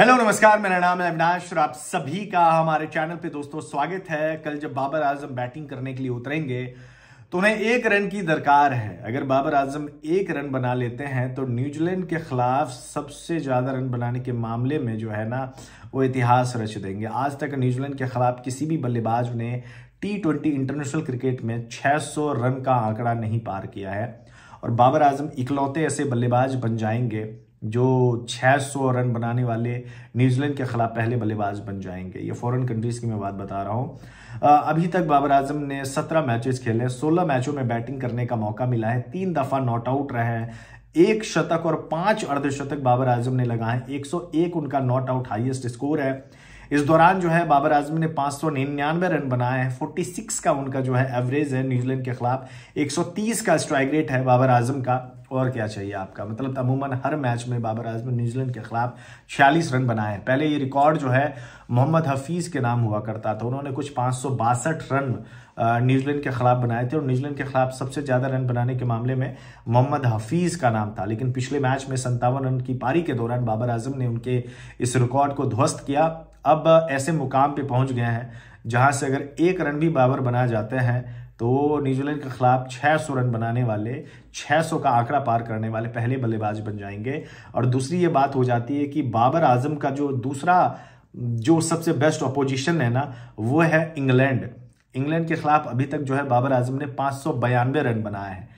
Hello नमस्कार मेरा नाम है अविनाश और आप सभी का हमारे चैनल पे दोस्तों स्वागत है कल जब बाबर आजम बैटिंग करने के लिए उतरेंगे तो उन्हें एक रन की दरकार है अगर बाबर आजम एक रन बना लेते हैं तो न्यूजीलैंड के खिलाफ सबसे ज़्यादा रन बनाने के मामले में जो है ना वो इतिहास रच देंगे आज तक न्यूजीलैंड के खिलाफ किसी भी बल्लेबाज ने टी ट्वेंटी इंटरनेशनल क्रिकेट में 600 रन का आंकड़ा नहीं पार किया है और बाबर आजम इकलौते ऐसे बल्लेबाज बन जाएंगे जो 600 रन बनाने वाले न्यूजीलैंड के खिलाफ पहले बल्लेबाज बन जाएंगे ये फॉरेन कंट्रीज की मैं बात बता रहा हूँ अभी तक बाबर आजम ने 17 मैचेस खेले हैं 16 मैचों में बैटिंग करने का मौका मिला है तीन दफा नॉट आउट रहे हैं एक शतक और पांच अर्धशतक बाबर आजम ने लगाए 101 उनका नॉट आउट हाईएस्ट स्कोर है इस दौरान जो है बाबर आजम ने पाँच सौ निन्यानवे रन बनाए हैं 46 का उनका जो है एवरेज है न्यूजीलैंड के खिलाफ 130 का स्ट्राइक रेट है बाबर आजम का और क्या चाहिए आपका मतलब अमूमन हर मैच में बाबर आजम न्यूजीलैंड के खिलाफ छियालीस रन बनाए हैं पहले ये रिकॉर्ड जो है मोहम्मद हफीज़ के नाम हुआ करता था उन्होंने कुछ पाँच रन न्यूजीलैंड के खिलाफ बनाए थे और न्यूजीलैंड के खिलाफ सबसे ज़्यादा रन बनाने के मामले में मोहम्मद हफीज़ का नाम था लेकिन पिछले मैच में संतावन रन की पारी के दौरान बाबर आजम ने उनके इस रिकॉर्ड को ध्वस्त किया अब ऐसे मुकाम पे पहुंच गए हैं जहां से अगर एक रन भी बाबर बना जाते हैं तो न्यूजीलैंड के खिलाफ 600 रन बनाने वाले 600 का आंकड़ा पार करने वाले पहले बल्लेबाज बन जाएंगे और दूसरी ये बात हो जाती है कि बाबर आजम का जो दूसरा जो सबसे बेस्ट अपोजिशन है ना वो है इंग्लैंड इंग्लैंड के खिलाफ अभी तक जो है बाबर आजम ने पाँच रन बनाया है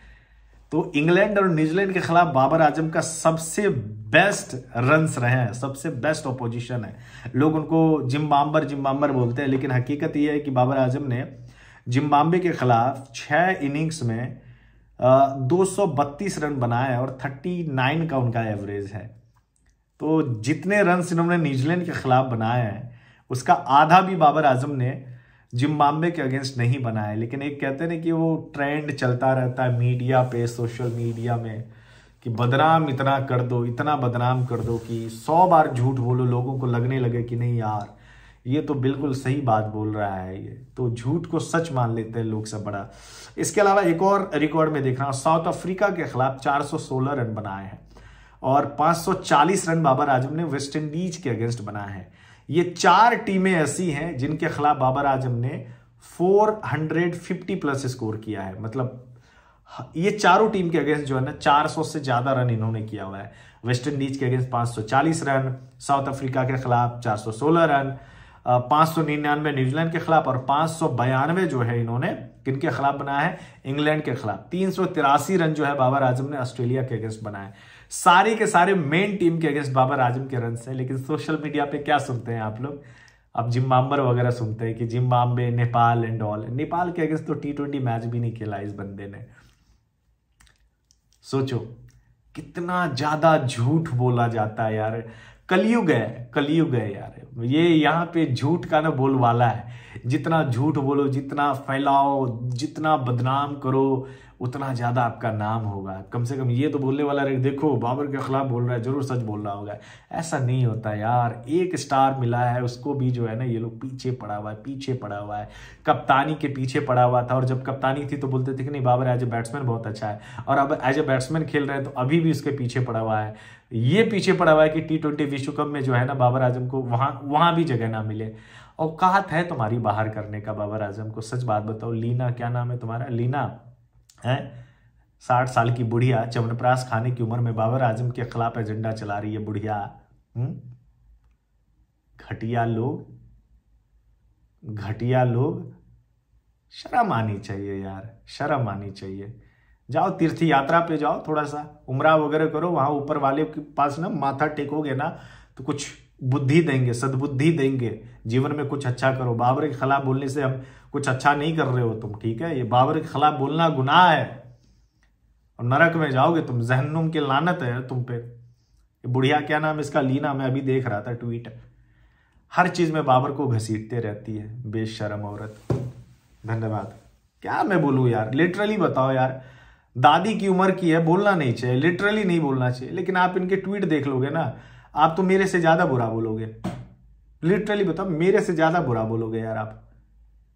तो इंग्लैंड और न्यूजीलैंड के खिलाफ बाबर आजम का सबसे बेस्ट रन्स रहे हैं सबसे बेस्ट ऑपोजिशन है लोग उनको जिम्बाम्बर जिम्बाम्बर बोलते हैं लेकिन हकीकत यह है कि बाबर आजम ने जिम्बाब्वे के खिलाफ छः इनिंग्स में दो रन बनाए और 39 का उनका एवरेज है तो जितने रन इन्होंने न्यूजीलैंड के खिलाफ बनाए हैं उसका आधा भी बाबर आजम ने जिम्बाब्वे के अगेंस्ट नहीं बनाया लेकिन एक कहते हैं कि वो ट्रेंड चलता रहता है मीडिया पे सोशल मीडिया में कि बदनाम इतना कर दो इतना बदनाम कर दो कि सौ बार झूठ बोलो लोगों को लगने लगे कि नहीं यार ये तो बिल्कुल सही बात बोल रहा है ये तो झूठ को सच मान लेते हैं लोग सब बड़ा इसके अलावा एक और रिकॉर्ड में देख रहा हूँ साउथ अफ्रीका के खिलाफ 416 रन बनाए हैं और 540 रन बाबर आजम ने वेस्ट इंडीज के अगेंस्ट बनाए हैं ये चार टीमें ऐसी हैं जिनके खिलाफ बाबर आजम ने 450 प्लस स्कोर किया है मतलब ये चारों टीम के अगेंस्ट जो है ना 400 से ज़्यादा रन इन्होंने किया हुआ है वेस्ट इंडीज के अगेंस्ट 540 रन साउथ अफ्रीका के खिलाफ 416 रन पांच सौ निन्यानवे न्यूजीलैंड के खिलाफ और पांच सौ बयानवे जो है इन्होंने के खिलाफ बनाया है इंग्लैंड के खिलाफ तीन सौ तिरासी रन जो है बाबर आजम ने ऑस्ट्रेलिया के अगेंस्ट बनाए सारे के सारे मेन टीम के अगेंस्ट बाबर आजम के रन है लेकिन सोशल मीडिया पे क्या सुनते हैं आप लोग अब जिम्बाम्बर वगैरह सुनते हैं कि Zimbabwe Nepal and all Nepal के अगेंस्ट तो टी ट्वेंटी मैच भी नहीं खेला इस बंदे ने सोचो कितना ज्यादा झूठ बोला जाता है यार कलयुग है कलयुग है यार ये यहाँ पे झूठ का ना बोलवाला है जितना झूठ बोलो जितना फैलाओ जितना बदनाम करो उतना ज़्यादा आपका नाम होगा कम से कम ये तो बोलने वाला रहे देखो बाबर के खिलाफ बोल रहा है जरूर सच बोल रहा होगा ऐसा नहीं होता यार एक स्टार मिला है उसको भी जो है ना ये लोग पीछे पड़ा हुआ है पीछे पड़ा हुआ है कप्तानी के पीछे पड़ा हुआ था और जब कप्तानी थी तो बोलते थे कि नहीं बाबर एज ए बैट्समैन बहुत अच्छा है और अब एज ए बैट्समैन खेल रहे हैं तो अभी भी उसके पीछे पड़ा हुआ है ये पीछे पड़ा हुआ है कि टी ट्वेंटी विश्व कप में जो है ना बाबर आजम को वहाँ वहाँ भी जगह ना मिले औकात है तुम्हारी बाहर करने का बाबर आजम को सच बात बताओ लीना क्या नाम है तुम्हारा लीना है साठ साल की बुढ़िया चमनप्रास खाने की उम्र में बाबर आजम के खिलाफ एजेंडा चला रही है बुढ़िया हम्म? घटिया लोग घटिया लोग शर्म आनी चाहिए यार शर्म आनी चाहिए जाओ तीर्थ यात्रा पे जाओ थोड़ा सा उमरा वगैरह करो वहां ऊपर वाले के पास ना माथा टेकोगे ना तो कुछ बुद्धि देंगे सद्बुद्धि देंगे जीवन में कुछ अच्छा करो बाबर के खिलाफ बोलने से हम कुछ अच्छा नहीं कर रहे हो तुम ठीक है ये बाबर के खिलाफ बोलना गुनाह है और नरक में जाओगे तुम जहनुम की लानत है तुम पे बुढ़िया क्या नाम इसका लीना मैं अभी देख रहा था ट्वीट हर चीज़ में बाबर को घसीटते रहती है बेशरम औरत धन्यवाद क्या मैं बोलूँ यार लिटरली बताओ यार दादी की उम्र की है बोलना नहीं चाहिए लिटरली नहीं बोलना चाहिए लेकिन आप इनके ट्वीट देख लोगे ना आप तो मेरे से ज़्यादा बुरा बोलोगे लिटरली बताओ मेरे से ज़्यादा बुरा बोलोगे यार आप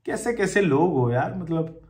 कैसे कैसे लोग हो यार मतलब